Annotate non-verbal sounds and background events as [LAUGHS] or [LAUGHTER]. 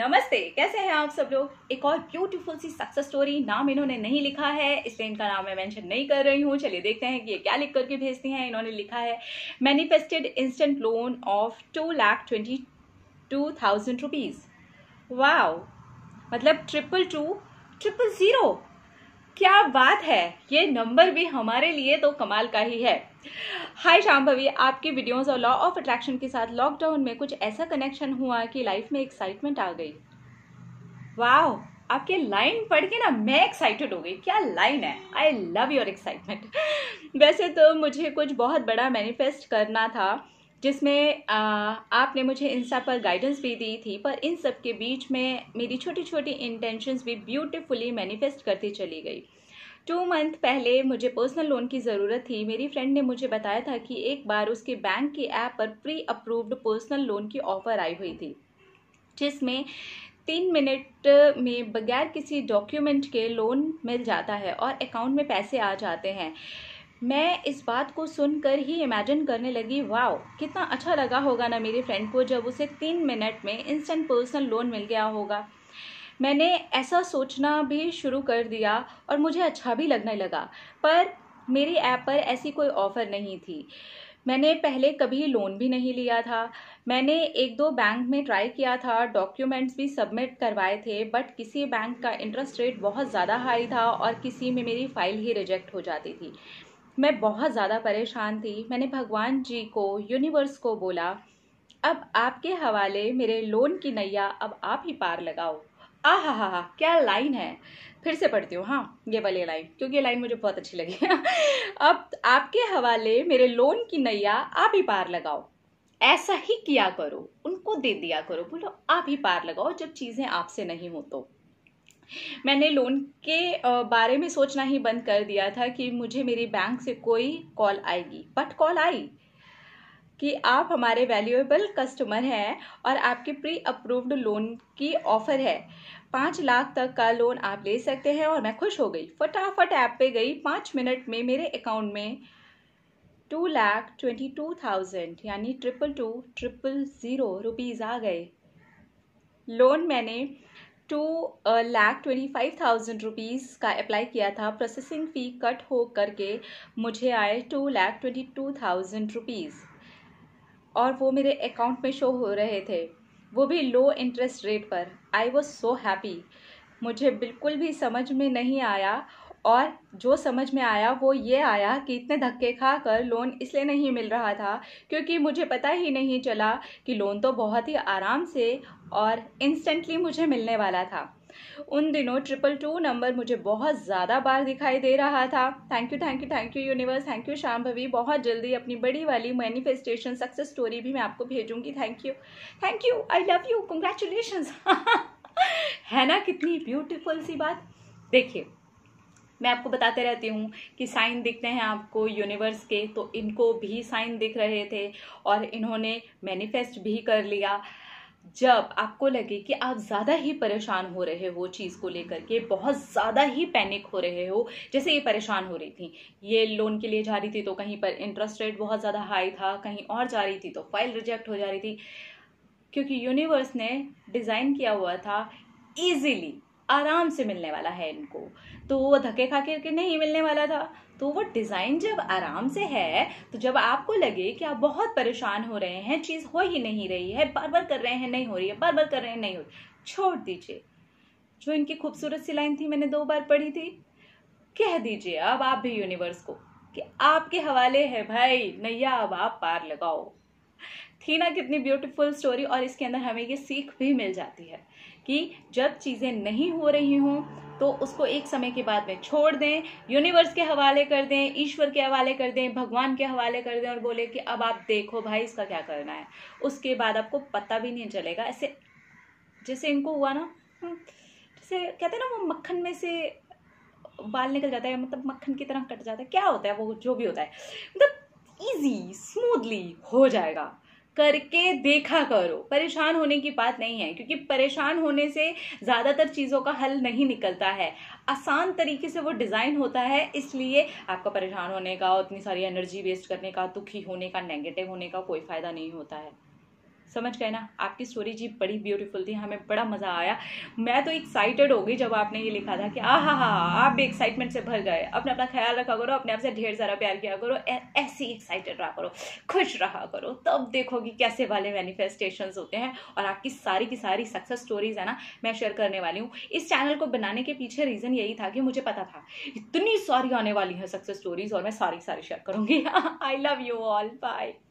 नमस्ते कैसे हैं आप सब लोग एक और ब्यूटीफुल सी सक्सेस स्टोरी नाम इन्होंने नहीं लिखा है इसलिए इनका नाम मैं मेंशन नहीं कर रही हूँ चलिए देखते हैं कि ये क्या लिख करके भेजती हैं इन्होंने लिखा है manifested instant loan of two lakh twenty two thousand rupees wow मतलब ट्रिपल टू ट्रिपल ज़ीरो क्या बात है ये नंबर भी हमारे लिए तो कमाल का ही है हाय शाम्भवी आपकी वीडियोस और लॉ ऑफ अट्रैक्शन के साथ लॉकडाउन में कुछ ऐसा कनेक्शन हुआ कि लाइफ में एक्साइटमेंट आ गई वाह आपके लाइन पढ़ के ना मैं एक्साइटेड हो गई क्या लाइन है आई लव योर एक्साइटमेंट वैसे तो मुझे कुछ बहुत बड़ा मैनिफेस्ट करना था जिसमें आपने मुझे इन सब पर गाइडेंस भी दी थी पर इन सब के बीच में मेरी छोटी छोटी इंटेंशंस भी ब्यूटीफुली मैनिफेस्ट करती चली गई टू मंथ पहले मुझे पर्सनल लोन की ज़रूरत थी मेरी फ्रेंड ने मुझे बताया था कि एक बार उसके बैंक की ऐप पर प्री अप्रूव्ड पर्सनल लोन की ऑफ़र आई हुई थी जिसमें तीन मिनट में बगैर किसी डॉक्यूमेंट के लोन मिल जाता है और अकाउंट में पैसे आ जाते हैं मैं इस बात को सुनकर ही इमेजिन करने लगी वाओ कितना अच्छा लगा होगा ना मेरे फ्रेंड को जब उसे तीन मिनट में इंस्टेंट पर्सनल लोन मिल गया होगा मैंने ऐसा सोचना भी शुरू कर दिया और मुझे अच्छा भी लगने लगा पर मेरी ऐप पर ऐसी कोई ऑफ़र नहीं थी मैंने पहले कभी लोन भी नहीं लिया था मैंने एक दो बैंक में ट्राई किया था डॉक्यूमेंट्स भी सबमिट करवाए थे बट किसी बैंक का इंटरेस्ट रेट बहुत ज़्यादा हाई था और किसी में मेरी फ़ाइल ही रिजेक्ट हो जाती थी मैं बहुत ज़्यादा परेशान थी मैंने भगवान जी को यूनिवर्स को बोला अब आपके हवाले मेरे लोन की नैया अब आप ही पार लगाओ आह हा हा क्या लाइन है फिर से पढ़ती हूँ हाँ ये वाली लाइन क्योंकि ये लाइन मुझे बहुत अच्छी लगी [LAUGHS] अब आपके हवाले मेरे लोन की नैया आप ही पार लगाओ ऐसा ही किया करो उनको दे दिया करो बोलो आप ही पार लगाओ जब चीज़ें आपसे नहीं हो तो मैंने लोन के बारे में सोचना ही बंद कर दिया था कि मुझे मेरी बैंक से कोई कॉल आएगी बट कॉल आई कि आप हमारे वैल्यूएबल कस्टमर हैं और आपके प्री अप्रूव्ड लोन की ऑफ़र है पाँच लाख तक का लोन आप ले सकते हैं और मैं खुश हो गई फटाफट ऐप पे गई पाँच मिनट में मेरे अकाउंट में two lakh twenty two thousand यानी triple two triple zero rupees आ गए लोन मैंने two lakh twenty five thousand rupees का अप्लाई किया था प्रोसेसिंग फ़ी कट हो करके मुझे आए two lakh twenty two thousand rupees और वो मेरे अकाउंट में शो हो रहे थे वो भी लो इंटरेस्ट रेट पर आई वॉज सो हैप्पी मुझे बिल्कुल भी समझ में नहीं आया और जो समझ में आया वो ये आया कि इतने धक्के खा कर लोन इसलिए नहीं मिल रहा था क्योंकि मुझे पता ही नहीं चला कि लोन तो बहुत ही आराम से और इंस्टेंटली मुझे मिलने वाला था उन दिनों ट्रिपल टू नंबर मुझे बहुत ज़्यादा बार दिखाई दे रहा था thank you thank you thank you universe thank you Shambhavi बहुत जल्दी अपनी बड़ी वाली मैनिफेस्टेशन सक्सेस स्टोरी भी मैं आपको भेजूंगी thank you thank you I love you congratulation है ना कितनी ब्यूटिफुल सी बात देखिए मैं आपको बताते रहती हूँ कि साइन दिखते हैं आपको यूनिवर्स के तो इनको भी साइन दिख रहे थे और इन्होंने मैनिफेस्ट भी कर लिया जब आपको लगे कि आप ज़्यादा ही परेशान हो रहे हो चीज़ को लेकर के बहुत ज़्यादा ही पैनिक हो रहे हो जैसे ये परेशान हो रही थी ये लोन के लिए जा रही थी तो कहीं पर इंटरेस्ट रेट बहुत ज़्यादा हाई था कहीं और जा रही थी तो फाइल रिजेक्ट हो जा रही थी क्योंकि यूनिवर्स ने डिज़ाइन किया हुआ था ईजिली आराम से मिलने वाला है इनको तो वो धक्के खा के नहीं मिलने वाला था तो वो डिज़ाइन जब आराम से है तो जब आपको लगे कि आप बहुत परेशान हो रहे हैं चीज़ हो ही नहीं रही है बार बार कर रहे हैं नहीं हो रही है बार बार कर रहे हैं नहीं हो रही छोड़ दीजिए जो इनकी खूबसूरत सी लाइन थी मैंने दो बार पढ़ी थी कह दीजिए अब आप भी यूनिवर्स को कि आपके हवाले है भाई नैया अब आप पार लगाओ थी ना कितनी ब्यूटीफुल स्टोरी और इसके अंदर हमें ये सीख भी मिल जाती है कि जब चीज़ें नहीं हो रही हों तो उसको एक समय के बाद में छोड़ दें यूनिवर्स के हवाले कर दें ईश्वर के हवाले कर दें भगवान के हवाले कर दें और बोले कि अब आप देखो भाई इसका क्या करना है उसके बाद आपको पता भी नहीं चलेगा ऐसे जैसे इनको हुआ ना हम्म, जैसे कहते हैं ना वो मक्खन में से बाल निकल जाता है मतलब मक्खन की तरह कट जाता है क्या होता है वो जो भी होता है मतलब ईजी स्मूथली हो जाएगा करके देखा करो परेशान होने की बात नहीं है क्योंकि परेशान होने से ज़्यादातर चीज़ों का हल नहीं निकलता है आसान तरीके से वो डिज़ाइन होता है इसलिए आपका परेशान होने का उतनी सारी एनर्जी वेस्ट करने का दुखी होने का नेगेटिव होने का कोई फ़ायदा नहीं होता है समझ गए ना आपकी स्टोरी जी बड़ी ब्यूटीफुल थी हमें बड़ा मज़ा आया मैं तो एक्साइटेड हो गई जब आपने ये लिखा था कि आ हा हा हाँ, आप भी एक्साइटमेंट से भर गए अपना अपना ख्याल रखा करो अपने आप से ढेर सारा प्यार किया करो ऐसे ही एक्साइटेड रहा करो खुश रहा करो तब देखोगी कैसे वाले मैनिफेस्टेशन होते हैं और आपकी सारी की सारी सक्सेस स्टोरीज है ना मैं शेयर करने वाली हूँ इस चैनल को बनाने के पीछे रीज़न यही था कि मुझे पता था इतनी सारी आने वाली है सक्सेस स्टोरीज और मैं सारी सारी शेयर करूँगी I love you all bye